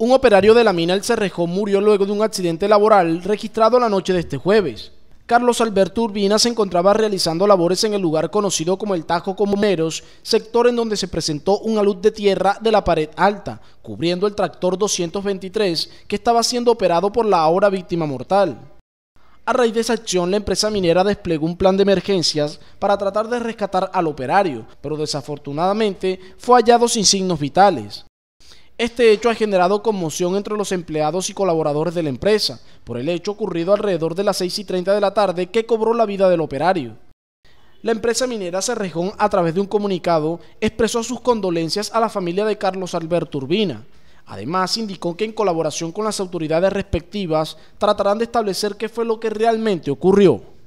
Un operario de la mina El Cerrejón murió luego de un accidente laboral registrado la noche de este jueves. Carlos Alberto Urbina se encontraba realizando labores en el lugar conocido como el Tajo Comuneros, sector en donde se presentó una luz de tierra de la pared alta, cubriendo el tractor 223 que estaba siendo operado por la ahora víctima mortal. A raíz de esa acción, la empresa minera desplegó un plan de emergencias para tratar de rescatar al operario, pero desafortunadamente fue hallado sin signos vitales. Este hecho ha generado conmoción entre los empleados y colaboradores de la empresa por el hecho ocurrido alrededor de las 6 y 30 de la tarde que cobró la vida del operario. La empresa minera Cerrejón, a través de un comunicado, expresó sus condolencias a la familia de Carlos Alberto Urbina. Además, indicó que en colaboración con las autoridades respectivas tratarán de establecer qué fue lo que realmente ocurrió.